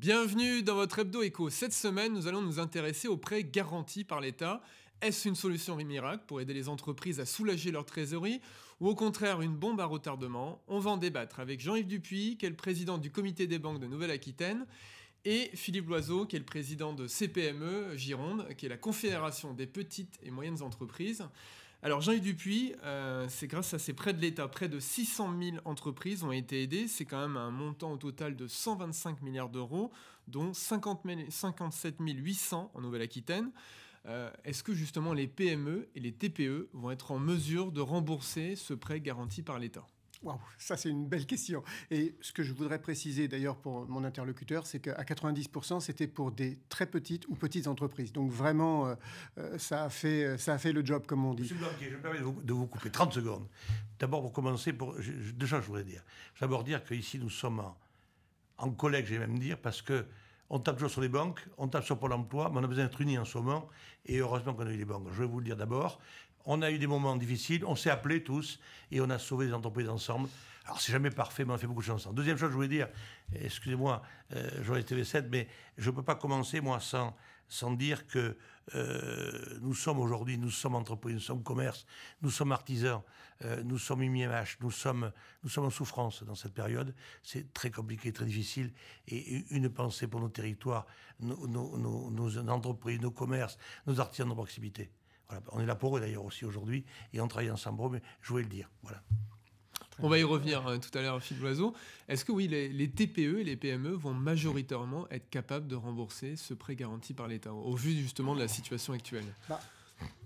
Bienvenue dans votre hebdo éco. Cette semaine, nous allons nous intéresser aux prêts garantis par l'État. Est-ce une solution miracle pour aider les entreprises à soulager leur trésorerie ou au contraire une bombe à retardement On va en débattre avec Jean-Yves Dupuis, qui est le président du comité des banques de Nouvelle-Aquitaine, et Philippe Loiseau, qui est le président de CPME Gironde, qui est la Confédération des petites et moyennes entreprises. Alors Jean-Yves Dupuis, euh, c'est grâce à ces prêts de l'État, près de 600 000 entreprises ont été aidées, c'est quand même un montant au total de 125 milliards d'euros, dont 50 57 800 en Nouvelle-Aquitaine. Euh, est-ce que justement les PME et les TPE vont être en mesure de rembourser ce prêt garanti par l'État Waouh, ça c'est une belle question. Et ce que je voudrais préciser d'ailleurs pour mon interlocuteur, c'est qu'à 90%, c'était pour des très petites ou petites entreprises. Donc vraiment, euh, euh, ça, a fait, euh, ça a fait le job, comme on dit. Monsieur je me permets de vous, couper 30 secondes. D'abord, pour commencer, pour, choses je, déjà, je voudrais dire. D'abord dire qu'ici, nous sommes en, en collègue, j'ai même dire, parce que on tape toujours sur les banques, on tape sur Pôle emploi, mais on a besoin d'être unis en ce moment, et heureusement qu'on a eu les banques. Je vais vous le dire d'abord, on a eu des moments difficiles, on s'est appelés tous et on a sauvé des entreprises ensemble. Alors c'est jamais parfait, mais on fait beaucoup de choses ensemble. Deuxième chose, je voulais dire, excusez-moi, euh, j'aurais TV7, mais je ne peux pas commencer moi sans, sans dire que euh, nous sommes aujourd'hui, nous sommes entreprises, nous sommes commerce, nous sommes artisans, euh, nous sommes IMH, nous sommes, nous sommes en souffrance dans cette période. C'est très compliqué, très difficile. Et une pensée pour nos territoires, nos, nos entreprises, nos commerces, nos artisans de proximité. On est là pour eux d'ailleurs aussi aujourd'hui, et on travaille ensemble, mais je voulais le dire. Voilà. On va y revenir euh, tout à l'heure, Philippe Loiseau. Est-ce que oui, les, TPE et les PME vont majoritairement être capables de rembourser ce prêt garanti par l'État, au vu justement de la situation actuelle bah,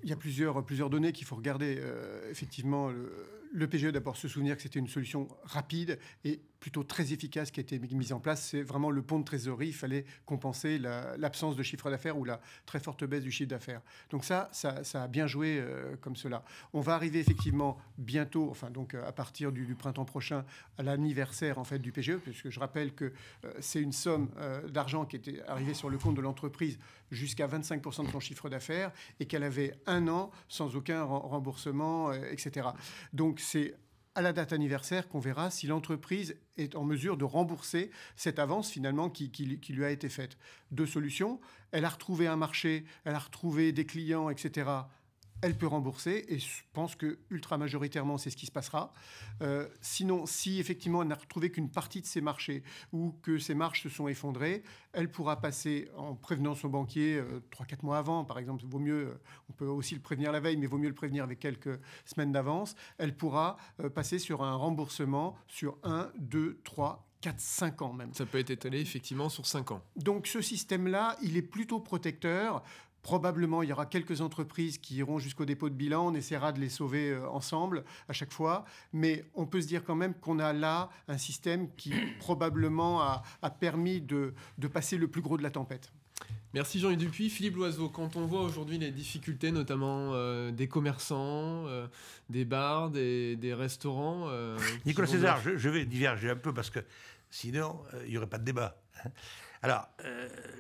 Il y a plusieurs, plusieurs données qu'il faut regarder. Euh, effectivement, le, le PGE, d'abord, se souvenir que c'était une solution rapide et plutôt très efficace qui a été mise en place. C'est vraiment le pont de trésorerie. Il fallait compenser l'absence de chiffre d'affaires ou la très forte baisse du chiffre d'affaires. Donc ça, ça, a bien joué euh, comme cela. On va arriver effectivement bientôt, enfin donc euh, à partir du, printemps prochain, à l'anniversaire en fait du PGE, puisque je rappelle que euh, c'est une somme d'argent qui était arrivée sur le compte de l'entreprise jusqu'à 25% de son chiffre d'affaires et qu'elle avait un an sans aucun remboursement, etc. Donc c'est à la date anniversaire qu'on verra si l'entreprise est en mesure de rembourser cette avance finalement qui, lui a été faite. Deux solutions, elle a retrouvé un marché, elle a retrouvé des clients, etc elle peut rembourser et je pense que ultra majoritairement c'est ce qui se passera. Euh, sinon, si effectivement elle n'a retrouvé qu'une partie de ses marchés ou que ses marches se sont effondrées, elle pourra passer en prévenant son banquier 3-4 euh, mois avant, par exemple. Vaut mieux, euh, on peut aussi le prévenir la veille, mais vaut mieux le prévenir avec quelques semaines d'avance. Elle pourra passer sur un remboursement sur 1, 2, 3, 4, 5 ans même. Ça peut être étalé effectivement sur 5 ans. Donc ce système-là, il est plutôt protecteur. Probablement, il y aura quelques entreprises qui iront jusqu'au dépôt de bilan. On essaiera de les sauver euh, ensemble à chaque fois. Mais on peut se dire quand même qu'on a là un système qui probablement a, permis de, passer le plus gros de la tempête. Merci Jean-Yves Dupuis. Philippe Loiseau, quand on voit aujourd'hui les difficultés, notamment euh, des commerçants, euh, des bars, des, restaurants. Nicolas César, je, vais diverger un peu parce que sinon, il n'y aurait pas de débat. Hein. Alors,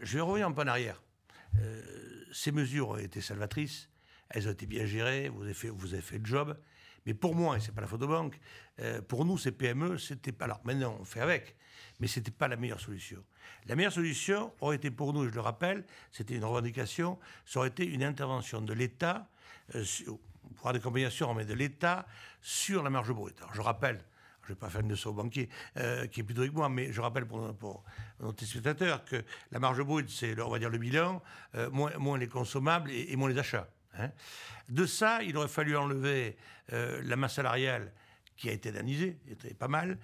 je vais revenir un peu en arrière. Euh, ces mesures ont été salvatrices, elles ont été bien gérées, vous avez fait, vous avez fait le job. Mais pour moi, et c'est pas la faute de banque, euh, pour nous, ces PME, c'était pas. Alors maintenant, on fait avec, mais c'était pas la meilleure solution. La meilleure solution aurait été pour nous, je le rappelle, c'était une revendication, ça aurait été une intervention de l'État, euh, sur, des des compensation, mais de l'État sur la marge brute. Alors je rappelle je ne vais pas faire une leçon au banquier, euh, qui est plutôt avec moi, mais je rappelle pour, nos téléspectateurs que la marge brute, c'est, on va dire, le bilan, euh, moins, moins, les consommables et, moins les achats. Hein. De ça, il aurait fallu enlever euh, la masse salariale qui a été danisée, était pas mal,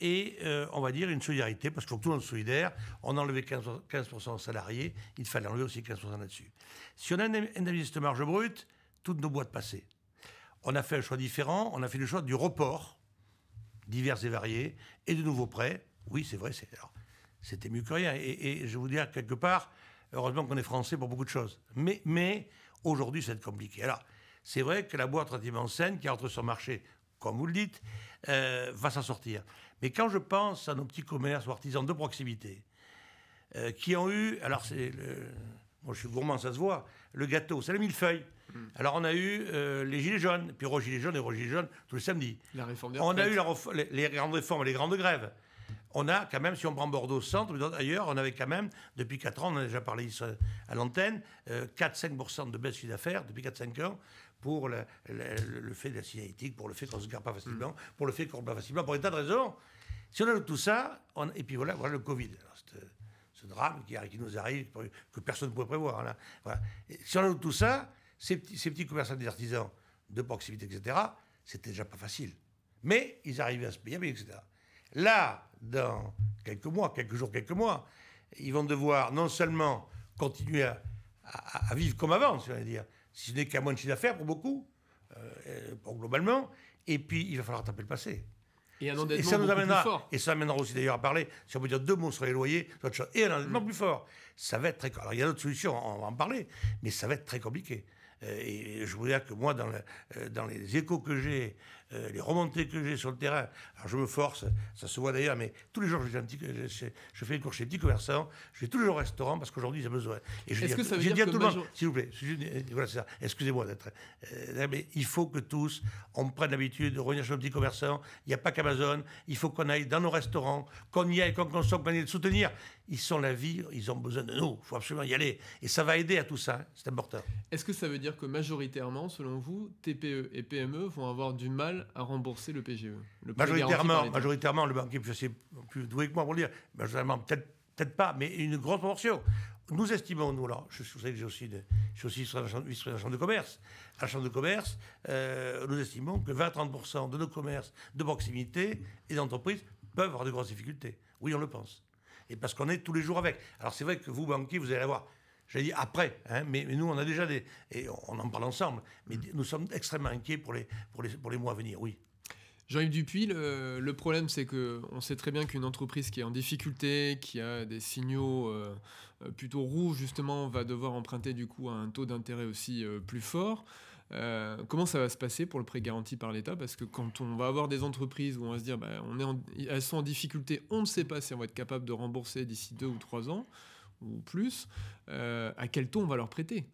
et on va dire une solidarité, parce qu'il faut que tout le monde solidaire. On a 15%, 15 aux salariés, il fallait enlever aussi 15% là-dessus. Si on analyse cette marge brute, toutes nos boîtes passées. On a fait un choix différent, on a fait le choix du report, divers et variés, et de nouveaux prêts. Oui, c'est vrai, c'était mieux que rien. Et, et je vous dire, quelque part, heureusement qu'on est français pour beaucoup de choses. Mais, mais aujourd'hui, c'est compliqué. Alors, c'est vrai que la boîte relativement saine qui entre sur le marché, comme vous le dites, euh, va s'en sortir. Mais quand je pense à nos petits commerces ou artisans de proximité, euh, qui ont eu, alors c'est, moi je suis gourmand, ça se voit, le gâteau, c'est la millefeuille. Mm. Alors on a eu euh, les Gilets jaunes, puis Gilets jaunes et Gilets jaunes tous les samedis. on a eu les, grandes réformes, les grandes grèves. On a quand même, si on prend Bordeaux centre, d'ailleurs, on avait quand même, depuis 4 ans, on a déjà parlé euh, à l'antenne, 4-5% euh, de baisse de chiffre d'affaires depuis 4-5 ans pour le, fait de la signalétique, pour le fait qu'on ne se garde pas facilement, mm. pour le fait qu'on ne pas facilement, pour état tas de raisons. Si on a tout ça, on, et puis voilà, voilà le Covid. ce drame qui, nous arrive, que personne ne pouvait prévoir. Hein, si on a tout ça, ces petits, commerçants, des artisans de proximité, etc., c'était déjà pas facile. Mais ils arrivaient à se payer, etc. Là, dans quelques mois, quelques jours, quelques mois, ils vont devoir non seulement continuer à, vivre comme avant, si dire, si ce n'est qu'à moins de chiffre d'affaires pour beaucoup, euh, pour globalement, et puis il va falloir taper le passé. Et, et ça nous amènera, et ça amènera aussi d'ailleurs à parler, si on peut dire deux mots sur les loyers, et un endettement plus fort. Ça va être très, alors il y a d'autres solutions, on va en parler, mais ça va être très compliqué. Euh, et je vous dire que moi, euh, dans les échos que j'ai euh, les remontées que j'ai sur le terrain, alors je me force, ça se voit d'ailleurs, mais tous les jours je, je, je fais une course chez 10 commerçants, je vais tous les au restaurant parce qu'aujourd'hui j'ai besoin. Et je que ça veut tout le monde, s'il vous plaît, euh, excusez-moi d'être. Euh, mais il faut que tous, on prenne l'habitude de revenir chez nos petits commerçants il n'y a pas qu'Amazon, il faut qu'on aille dans nos restaurants, qu'on y aille, qu'on consomme, qu'on aille les soutenir. Ils sont la vie, ils ont besoin de nous, il faut absolument y aller. Et ça va aider à tout ça, hein. c'est important. Est-ce que ça veut dire que majoritairement, selon vous, TPE et PME vont avoir du mal à rembourser le PGE. Le majoritairement, majoritairement, le banquier, sais, plus doué que moi pour le dire, majoritairement, peut-être peut pas, mais une grosse portion. Nous estimons, nous, là, je, sais que j'ai aussi, de, aussi sur la, chambre, de commerce. La chambre de commerce, euh, nous estimons que 20-30% de nos commerces de proximité et d'entreprises peuvent avoir de grosses difficultés. Oui, on le pense. Et parce qu'on est tous les jours avec. Alors c'est vrai que vous, banquier, vous allez avoir j'allais dire après, hein, mais, nous on a déjà et on en parle ensemble, mais mm. nous sommes extrêmement inquiets pour les, pour les, pour les mois à venir, oui. Jean-Yves Dupuis, le, problème, c'est que on sait très bien qu'une entreprise qui est en difficulté, qui a des signaux euh, euh, plutôt rouges, justement, va devoir emprunter du coup à un taux d'intérêt aussi euh, plus fort. comment ça va se passer pour le prêt garanti par l'État Parce que quand on va avoir des entreprises où on va se dire, bah, on est elles sont en difficulté, on ne sait pas si on va être capable de rembourser d'ici deux ou trois ans ou plus, euh, à quel taux on va leur prêter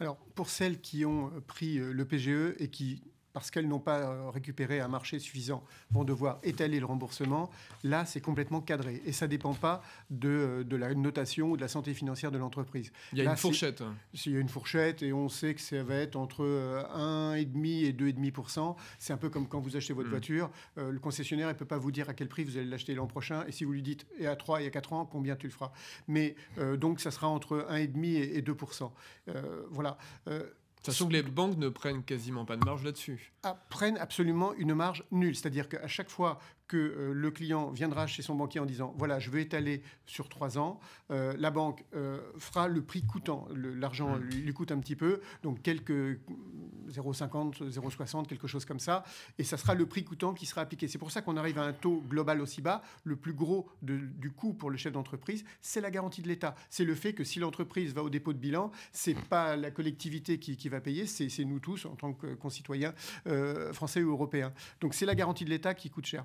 alors, pour celles qui ont pris euh, le PGE et qui parce qu'elles n'ont pas euh, récupéré un marché suffisant, vont devoir étaler le remboursement. Là, c'est complètement cadré. Et ça ne dépend pas euh, de, la notation ou de la santé financière de l'entreprise. Il y a une fourchette. S'il y a une fourchette et on sait que ça va être entre 1,5 euh, et 2,5 C'est un peu comme quand vous achetez votre mm. voiture. le concessionnaire ne peut pas vous dire à quel prix vous allez l'acheter l'an prochain. Et si vous lui dites, et à 3 et à 4 ans, combien tu le feras Mais donc, ça sera entre 1,5 et 2 Voilà toute que les banques ne prennent quasiment pas de marge là-dessus. Ah, prennent absolument une marge nulle. C'est-à-dire qu'à chaque fois que euh, le client viendra chez son banquier en disant voilà, je veux étaler sur trois ans. Euh, la banque euh, fera le prix coûtant. L'argent mm. lui, coûte un petit peu, donc quelques 0,50, 0,60, quelque chose comme ça. Et ça sera le prix coûtant qui sera appliqué. C'est pour ça qu'on arrive à un taux global aussi bas. Le plus gros du coût pour le chef d'entreprise, c'est la garantie de l'État. C'est le fait que si l'entreprise va au dépôt de bilan, c'est pas la collectivité qui, va payer, c'est nous tous en tant que concitoyens français ou européens. Donc c'est la garantie de l'État qui coûte cher.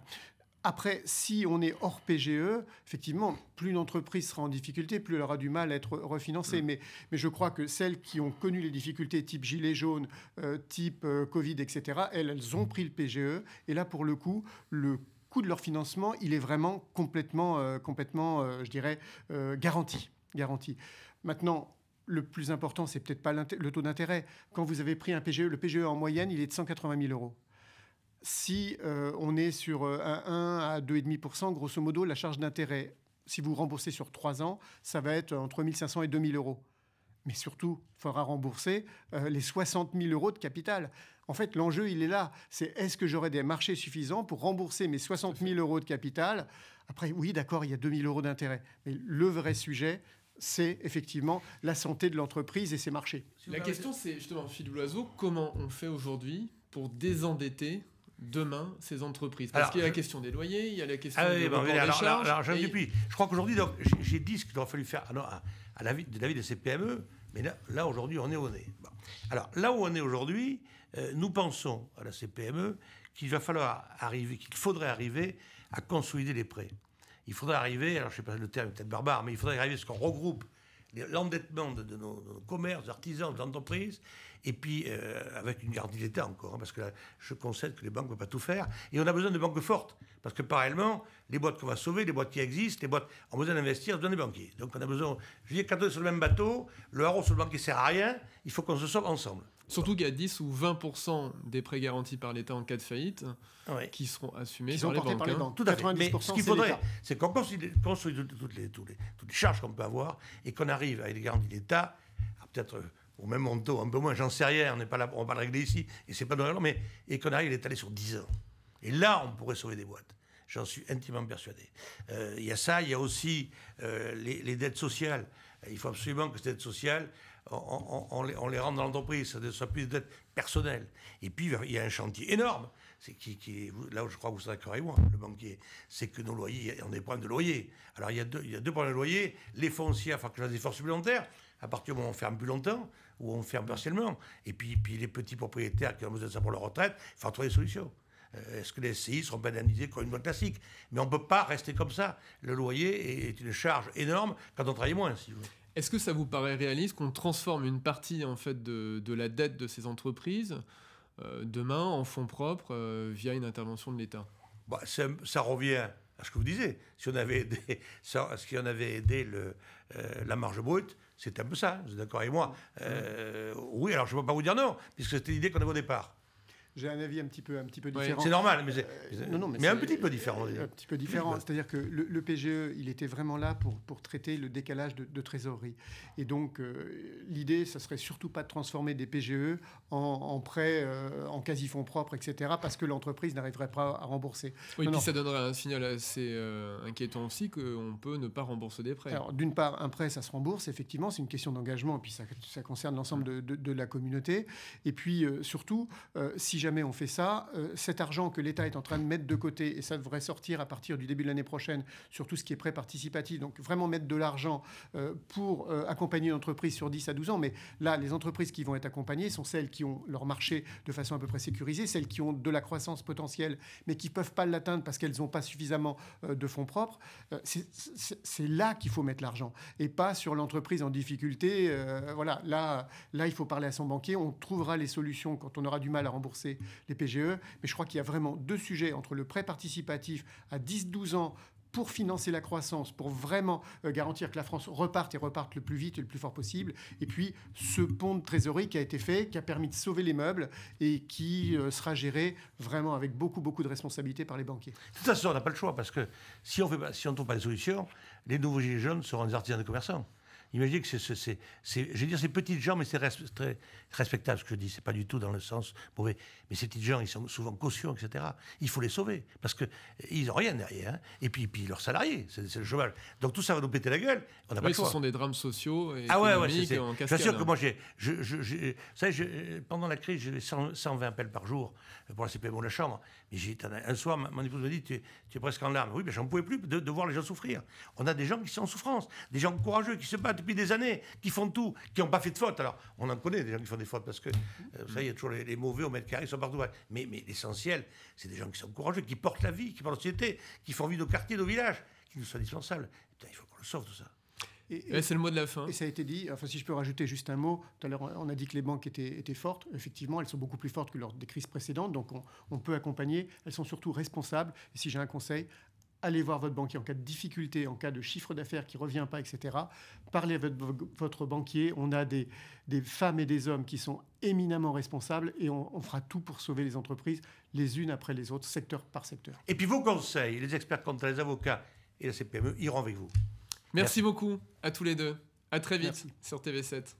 Après, si on est hors PGE, effectivement, plus une entreprise sera en difficulté, plus elle aura du mal à être refinancée. Mm. Mais, je crois que celles qui ont connu les difficultés type gilet jaune, euh, type euh, Covid, etc., elles, ont pris le PGE. Et là, pour le coup, le coût de leur financement, il est vraiment complètement, euh, complètement je dirais, garanti. garanti. Maintenant, le plus important, c'est peut-être pas le taux d'intérêt. Quand vous avez pris un PGE, le PGE en moyenne, il est de 180 000 euros si euh, on est sur euh, un 1 à 2,5%, grosso modo, la charge d'intérêt, si vous remboursez sur 3 ans, ça va être entre 500 et 2000 euros. Mais surtout, il faudra rembourser euh, les 60 000 euros de capital. En fait, l'enjeu, il est là. C'est est-ce que j'aurai des marchés suffisants pour rembourser mes 60 000 euros de capital Après, oui, d'accord, il y a 2 000 euros d'intérêt. Mais le vrai sujet, c'est effectivement la santé de l'entreprise et ses marchés. La question, c'est justement, Philippe Loiseau, comment on fait aujourd'hui pour désendetter demain ces entreprises Parce qu'il y a la question des loyers, il y a la question ah, bah des charges. Alors, je, je crois qu'aujourd'hui, j'ai dit ce qu'il aurait fallu faire à, l'avis de la CPME, e, mais là, aujourd'hui, on est où on est. Alors là où on est aujourd'hui, euh, nous pensons à la CPME qu'il va falloir arriver, qu'il faudrait arriver à consolider les prêts. Il faudrait arriver, alors je ne sais pas le terme est peut-être barbare, mais il faudrait arriver à ce qu'on regroupe l'endettement de, nos, commerces, artisans, entreprises, et puis euh, avec une garantie d'État encore, hein, parce que je concède que les banques ne peuvent pas tout faire, et on a besoin de banques fortes, parce que parallèlement, les boîtes qu'on va sauver, les boîtes qui existent, les boîtes ont besoin d'investir, besoin des banquiers. Donc on a besoin, je dis, sur le même bateau, le haro sur le banquier sert à rien, il faut qu'on se sauve ensemble. Surtout qu'il y a 10 ou 20% des prêts garantis par l'État en cas de faillite qui seront assumés sont par, les hein. banques. Tout à fait. Mais ce qu'il faudrait, c'est qu'on construise toutes, les, les charges qu'on peut avoir et qu'on arrive à les garanties d'État, l'État ah, peut-être euh, au même montant, un peu moins, j'en sais rien, on n'est pas là, on va pas le régler ici, et c'est pas dans mais et qu'on arrive à l'étaler sur 10 ans. Et là, on pourrait sauver des boîtes. J'en suis intimement persuadé. Euh, il y a ça, il y a aussi euh, les, les, dettes sociales. Il faut absolument que ces dettes sociales, on, les, rend dans l'entreprise, ça, plus puisse dettes personnel. Et puis, il y a un chantier énorme, c'est qui, qui, là où je crois que vous serez d'accord moi, le banquier, c'est que nos loyers, on a des problèmes de loyers. Alors, il y a deux, il a deux problèmes de loyer, les fonciers, il faut que des forces supplémentaires, à partir du moment où on ferme plus longtemps, ou on ferme partiellement. Et puis, les petits propriétaires qui ont besoin de ça pour leur retraite, il faut trouver des solutions. Euh, est-ce que les SCI seront banalisés comme une loi classique Mais on ne peut pas rester comme ça. Le loyer est une charge énorme quand on travaille moins, si vous voulez. Est-ce que ça vous paraît réaliste qu'on transforme une partie en fait de, la dette de ces entreprises euh, demain en fonds propres euh, via une intervention de l'État bah, ça, revient à ce que vous disiez. Si on avait aidé, avait aidé le, euh, la marge brute, c'est un peu ça, vous êtes d'accord avec moi Oui, alors je ne peux pas vous dire non, puisque c'était l'idée qu'on avait au départ j'ai un avis un petit peu, un petit peu différent. c'est normal, mais, euh, mais, un petit peu différent. Un, petit peu différent. Bah. C'est-à-dire que le, PGE, e, il était vraiment là pour, pour traiter le décalage de, trésorerie. Et donc, euh, l'idée, ça serait surtout pas de transformer des PGE en, en prêts, euh, en quasi-fonds propres, etc., parce que l'entreprise n'arriverait pas à rembourser. Oui, puis ça donnerait un signal assez inquiétant aussi qu'on peut ne pas rembourser des prêts. Alors, d'une part, un prêt, ça se rembourse, effectivement, c'est une question d'engagement, et puis ça, concerne l'ensemble de, de, la communauté. Et puis, surtout, si jamais jamais on fait ça, euh, cet argent que l'État est en train de mettre de côté, et ça devrait sortir à partir du début de l'année prochaine sur tout ce qui est prêt participatif, donc vraiment mettre de l'argent euh, pour euh, accompagner une entreprise sur 10 à 12 ans, mais là, les entreprises qui vont être accompagnées sont celles qui ont leur marché de façon à peu près sécurisée, celles qui ont de la croissance potentielle, mais qui ne peuvent pas l'atteindre parce qu'elles n'ont pas suffisamment de fonds propres. c'est là qu'il faut mettre l'argent, et pas sur l'entreprise en difficulté. voilà, là, là, il faut parler à son banquier, on trouvera les solutions quand on aura du mal à rembourser les, PGE. Mais je crois qu'il y a vraiment deux sujets entre le prêt participatif à 10-12 ans pour financer la croissance, pour vraiment euh, garantir que la France reparte et reparte le plus vite et le plus fort possible. Et puis ce pont de trésorerie qui a été fait, qui a permis de sauver les meubles et qui euh, sera géré vraiment avec beaucoup, beaucoup de responsabilité par les banquiers. De toute façon, on n'a pas le choix parce que si on ne trouve pas de solutions, les nouveaux gilets jaunes seront des artisans et commerçants. Imaginez que c'est, je veux dire, ces petites gens, mais c'est très respectable ce que je dis, c'est pas du tout dans le sens mauvais. Mais ces petites gens, ils sont souvent cautions, etc. Il faut les sauver parce que euh, ils ont rien derrière. Hein. Et puis, puis leurs salariés, c'est, le chômage. Donc tout ça va nous péter la gueule. On pas Ce sont des drames sociaux et ah ouais, en cascade. Je suis sûr que moi, j'ai, vous savez, euh, pendant la crise, j'ai 120 appels par jour pour la CPM de la chambre. Mais un soir, mon épouse me dit, tu, es presque en larmes. Oui, mais j'en pouvais plus de, de voir les gens souffrir. On a des gens qui sont en souffrance, des gens courageux qui se battent depuis des années, qui font tout, qui n'ont pas fait de faute. Alors, on en connaît des gens qui font des fautes parce que, ça, euh, il y a toujours les, mauvais au mètre carré, ils sont partout. Mais, mais l'essentiel, c'est des gens qui sont courageux, qui portent la vie, qui portent la société, qui font vie nos quartiers, nos villages, qui nous sont indispensables. il faut qu'on le sauve tout ça. et c'est le mot de la fin. Et ça a été dit, enfin si je peux rajouter juste un mot, tout à l'heure on a dit que les banques étaient, étaient, fortes, effectivement elles sont beaucoup plus fortes que lors des crises précédentes, donc on, on peut accompagner, elles sont surtout responsables, et si j'ai un conseil, allez voir votre banquier en cas de difficulté, en cas de chiffre d'affaires qui ne revient pas, etc. Parlez à votre, banquier. On a des, femmes et des hommes qui sont éminemment responsables et on, fera tout pour sauver les entreprises les unes après les autres, secteur par secteur. Et puis vos conseils, les experts contre les avocats et la CPME iront avec vous. Merci, beaucoup à tous les deux. À très vite sur TV7.